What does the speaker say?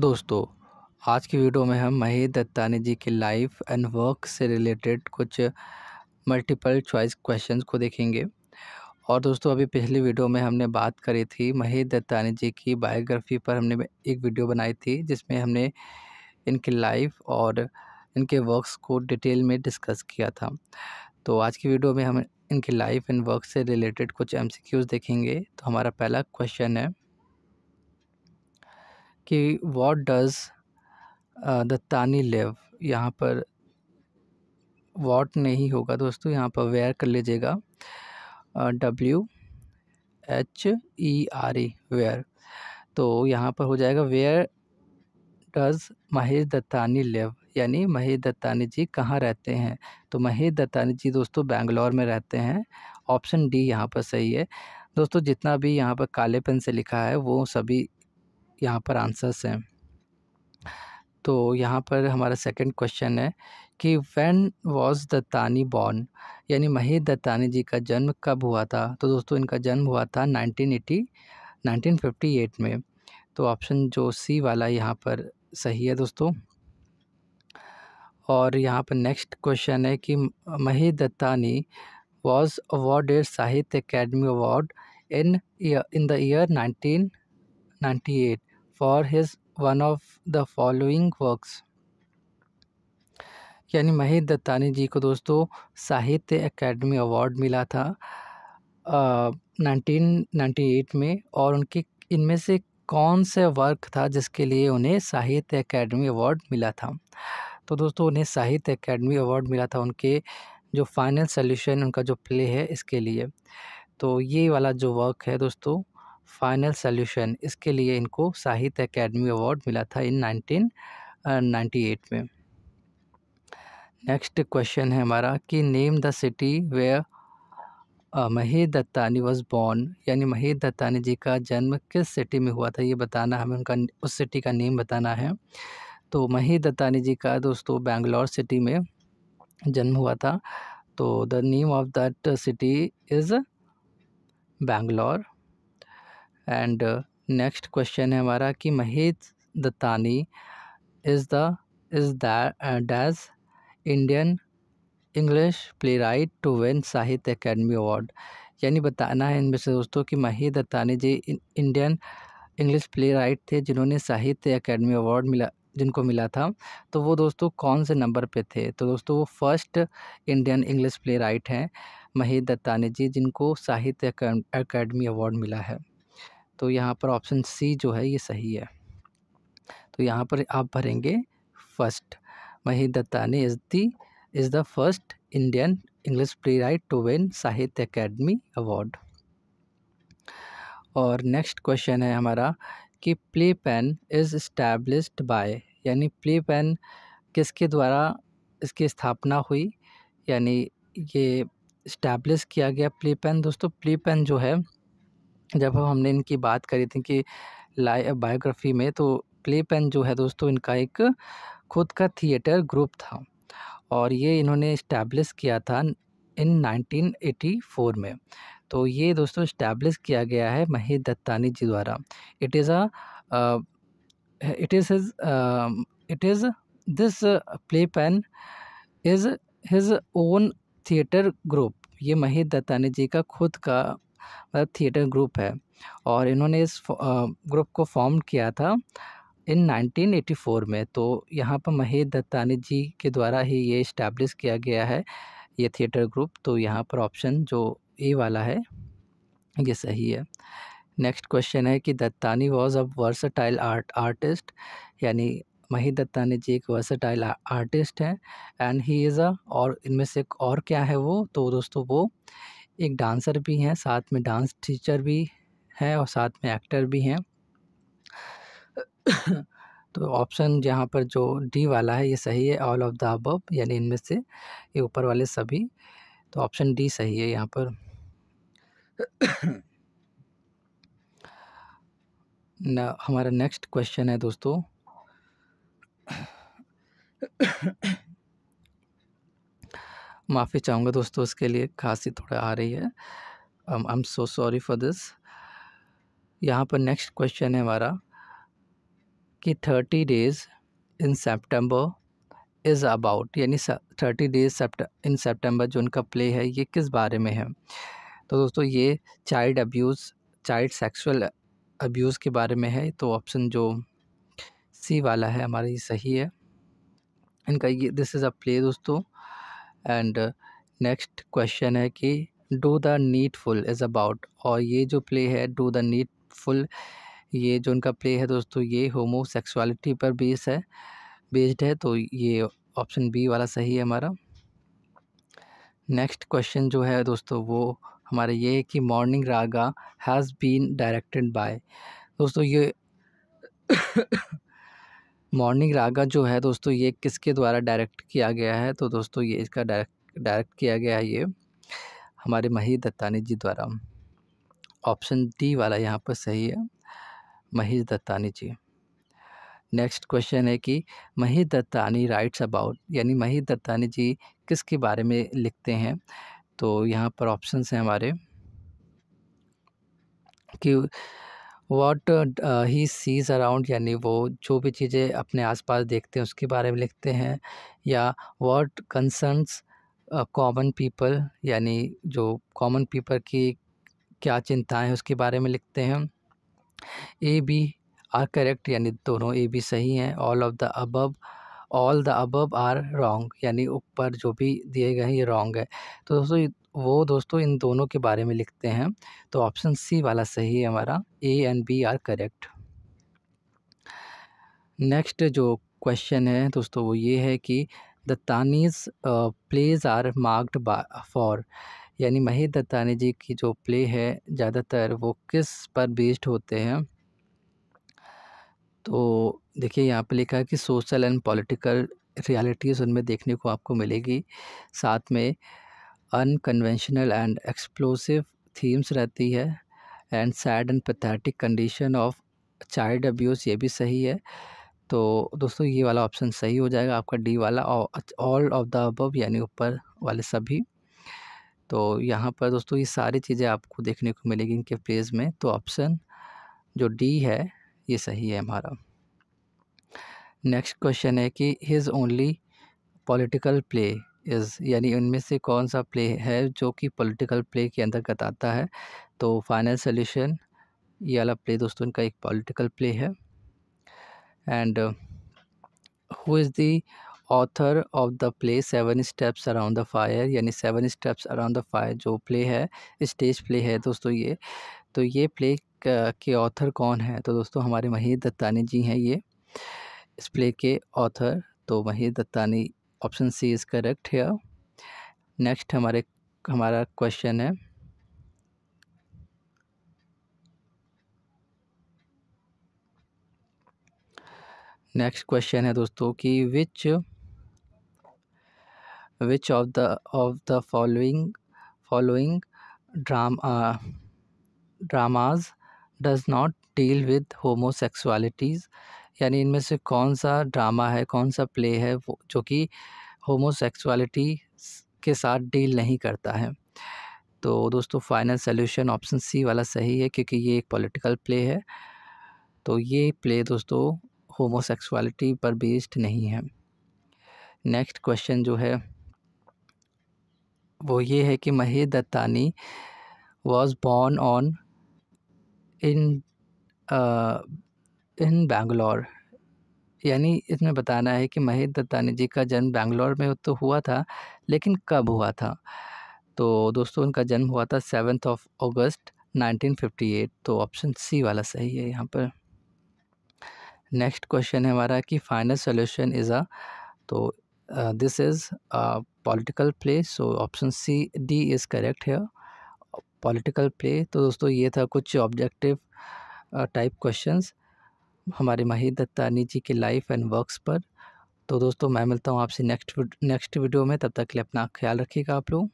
दोस्तों आज की वीडियो में हम महेश दत्तानी जी की लाइफ एंड वर्क से रिलेटेड कुछ मल्टीपल चॉइस क्वेश्चंस को देखेंगे और दोस्तों अभी पिछली वीडियो में हमने बात करी थी महेश दत्तानी जी की बायोग्राफी पर हमने एक वीडियो बनाई थी जिसमें हमने इनकी लाइफ और इनके वर्क्स को डिटेल में डिस्कस किया था तो आज की वीडियो में हम इनकी लाइफ एंड वर्क से रिलेटेड कुछ एम देखेंगे तो हमारा पहला क्वेश्चन है कि what does Dattani live यहाँ पर वॉट नहीं होगा दोस्तों यहाँ पर वेयर कर लीजिएगा W H E R E where तो यहाँ पर हो जाएगा where does Mahesh Dattani live यानी महेश दत्तानी जी कहाँ रहते हैं तो महेश दत्तानी जी दोस्तों बेंगलोर में रहते हैं ऑप्शन डी यहाँ पर सही है दोस्तों जितना भी यहाँ पर काले पेन से लिखा है वो सभी यहाँ पर आंसर्स हैं तो यहाँ पर हमारा सेकंड क्वेश्चन है कि व्हेन वाज दत्तानी बॉर्न यानी महेश दत्तानी जी का जन्म कब हुआ था तो दोस्तों इनका जन्म हुआ था 1980 1958 में तो ऑप्शन जो सी वाला यहाँ पर सही है दोस्तों और यहाँ पर नेक्स्ट क्वेश्चन है कि Mahesh Dattani was awarded Sahitya academy award in in the year nineteen ninety eight for his one of the following works यानी महेश दत्तानी जी को दोस्तों साहित्य एकेडमी अवार्ड मिला था नाइनटीन नाइन्टी एट में और उनके इनमें से कौन से वर्क था जिसके लिए उन्हें साहित्य एकेडमी अवार्ड मिला था तो दोस्तों उन्हें साहित्य एकेडमी अवार्ड मिला था उनके जो फाइनल सोल्यूशन उनका जो प्ले है इसके लिए तो ये वाला जो वर्क है दोस्तों फाइनल सॉल्यूशन इसके लिए इनको साहित्य अकेडमी अवार्ड मिला था इन 1998 में नेक्स्ट क्वेश्चन है हमारा कि name the city where Mahesh Dattani was born यानी महेश दत्तानी जी का जन्म किस सिटी में हुआ था ये बताना हमें उनका उस सिटी का नेम बताना है तो महेश दत्तानी जी का दोस्तों बेंगलोर सिटी में जन्म हुआ था तो the name of that city is Bangalore and next question है हमारा कि Mahesh Dattani is the is this Indian English playwright to win Sahitya academy award यानी बताना है इनमें से दोस्तों कि Mahesh Dattani ji Indian English playwright थे जिन्होंने साहित्य अकेडमी अवार्ड मिला जिनको मिला था तो वो दोस्तों कौन से नंबर पे थे तो दोस्तों वो first Indian English playwright हैं महेश दत्तानी जी जिनको साहित्य अकेडमी अवार्ड मिला है तो यहाँ पर ऑप्शन सी जो है ये सही है तो यहाँ पर आप भरेंगे first Mahesh Dattani is the is the first Indian English playwright to win Sahitya academy award और नेक्स्ट क्वेश्चन है हमारा कि playpen is established by यानी प्ले पेन किसके द्वारा इसकी स्थापना हुई यानी ये इस्टेब्लिश किया गया प्ले पेन दोस्तों प्ले पेन जो है जब हमने इनकी बात करी थी कि लाइ बायोग्राफी में तो प्ले पेन जो है दोस्तों इनका एक खुद का थिएटर ग्रुप था और ये इन्होंने इस्टेब्लिश किया था इन 1984 में तो ये दोस्तों इस्टेब्लिश किया गया है महेश दत्तानी जी द्वारा it is a it is his it is this playpen is his own theatre group ये महेश दत्तानी जी का खुद का मतलब थिएटर ग्रुप है और इन्होंने इस ग्रुप को फॉर्म किया था इन 1984 में तो यहाँ पर महेश दत्तानी जी के द्वारा ही ये इस्टेब्लिश किया गया है ये थिएटर ग्रुप तो यहाँ पर ऑप्शन जो ए वाला है ये सही है नेक्स्ट क्वेश्चन है कि Dattani was a versatile art artist यानी मही दत्तानी जी एक वर्सटाइल आर्टिस्ट हैं एंड ही इज़ अ और इनमें से एक और क्या है वो तो दोस्तों वो एक डांसर भी हैं साथ में डांस टीचर भी हैं और साथ में एक्टर भी हैं तो ऑप्शन जहाँ पर जो डी वाला है ये सही है ऑल ऑफ द अब यानी इनमें से ये ऊपर वाले सभी तो ऑप्शन डी सही है यहाँ पर न हमारा नेक्स्ट क्वेश्चन है दोस्तों माफ़ी चाहूँगा दोस्तों उसके लिए खांसी थोड़ा आ रही है I am so sorry for this यहाँ पर नेक्स्ट क्वेश्चन है हमारा कि thirty days in September is about यानी थर्टी डेज इन सेप्टेम्बर जो उनका प्ले है ये किस बारे में है तो दोस्तों ये child abuse child sexual abuse के बारे में है तो ऑप्शन जो सी वाला है हमारा ये सही है इनका ये दिस इज़ अ प्ले दोस्तों एंड नेक्स्ट क्वेश्चन है कि do the needful is about और ये जो प्ले है डू द नीडफुल ये जो उनका प्ले है दोस्तों ये होमोसेक्सुअलिटी पर बेस है बेस्ड है तो ये ऑप्शन बी वाला सही है हमारा नेक्स्ट क्वेश्चन जो है दोस्तों वो हमारा ये है कि morning raga has been directed by दोस्तों ये मॉर्निंग रागा जो है दोस्तों ये किसके द्वारा डायरेक्ट किया गया है तो दोस्तों ये इसका डायरेक्ट डायरेक्ट किया गया है ये हमारे मही दत्तानी जी द्वारा ऑप्शन डी वाला यहाँ पर सही है महेश दत्तानी जी नेक्स्ट क्वेश्चन है कि महेश दत्तानी राइट्स अबाउट यानी मही दत्तानी जी किसके बारे में लिखते हैं तो यहाँ पर ऑप्शंस हैं हमारे कि वॉट ही सीज़ अराउंड यानी वो जो भी चीज़ें अपने आसपास देखते हैं उसके बारे में लिखते हैं या वॉट कंसर्नस कॉमन पीपल यानी जो कॉमन पीपल की क्या चिंताएं हैं उसके बारे में लिखते हैं ए बी आर करेक्ट यानी दोनों ए बी सही हैं all of the above all the above are wrong यानी ऊपर जो भी दिए गए हैं ये रॉन्ग है तो दोस्तों वो दोस्तों इन दोनों के बारे में लिखते हैं तो ऑप्शन सी वाला सही है हमारा A and B are correct next जो क्वेश्चन है दोस्तों वो ये है कि Dattani's plays are marked for यानी महेश दत्तानी जी की जो प्ले है ज़्यादातर वो किस पर बेस्ड होते हैं तो देखिए यहाँ पे लिखा है कि सोशल एंड पॉलिटिकल रियलिटीज़ उनमें देखने को आपको मिलेगी साथ में अनकन्वेंशनल एंड एक्सप्लोसिव थीम्स रहती है and sad and pathetic condition of child abuse ये भी सही है तो दोस्तों ये वाला ऑप्शन सही हो जाएगा आपका डी वाला ऑल ऑफ द अबव यानी ऊपर वाले सभी तो यहाँ पर दोस्तों ये सारी चीज़ें आपको देखने को मिलेगी इनके पेज में तो ऑप्शन जो डी है ये सही है हमारा नेक्स्ट क्वेश्चन है कि his only political play is यानी उनमें से कौन सा प्ले है जो कि पॉलिटिकल प्ले के अंतर्गत आता है तो फाइनल सोल्यूशन ये वाला प्ले दोस्तों इनका एक पॉलिटिकल प्ले है and who is the author of the play seven steps around the fire यानी seven steps around the fire जो प्ले है स्टेज प्ले है दोस्तों ये तो ये प्ले के ऑथर कौन है तो दोस्तों हमारे महीर दत्तानी जी हैं ये इस प्ले के ऑथर तो Mahesh Dattani option C is correct है नेक्स्ट हमारे हमारा क्वेश्चन है नेक्स्ट क्वेश्चन है दोस्तों कि which which of the of the following following drama dramas does not deal with homosexualities यानी इनमें से कौन सा ड्रामा है कौन सा प्ले है जो कि होमोसेक्सुअलिटी के साथ डील नहीं करता है तो दोस्तों फाइनल सोल्यूशन ऑप्शन सी वाला सही है क्योंकि ये एक पॉलिटिकल प्ले है तो ये प्ले दोस्तों होमोसेक्सुअलिटी पर बेस्ड नहीं है नेक्स्ट क्वेश्चन जो है वो ये है कि Mahesh Dattani was born on in in Bangalore यानी इसमें बताना है कि महेश दत्तानी जी का जन्म बैंगलोर में तो हुआ था लेकिन कब हुआ था तो दोस्तों उनका जन्म हुआ था सेवन्थ ऑफ अगस्त 1958 तो ऑप्शन सी वाला सही है यहाँ पर नेक्स्ट क्वेश्चन है हमारा कि फाइनल सोल्यूशन इज़ अ तो this is political play so option C D is correct है पॉलिटिकल प्ले तो दोस्तों ये था कुछ ऑब्जेक्टिव टाइप क्वेश्चंस हमारे माहिर दत्तानी जी के लाइफ एंड वर्क्स पर तो दोस्तों मैं मिलता हूँ आपसे नेक्स्ट नेक्स्ट वीडियो में तब तक के लिए अपना ख्याल रखिएगा आप लोग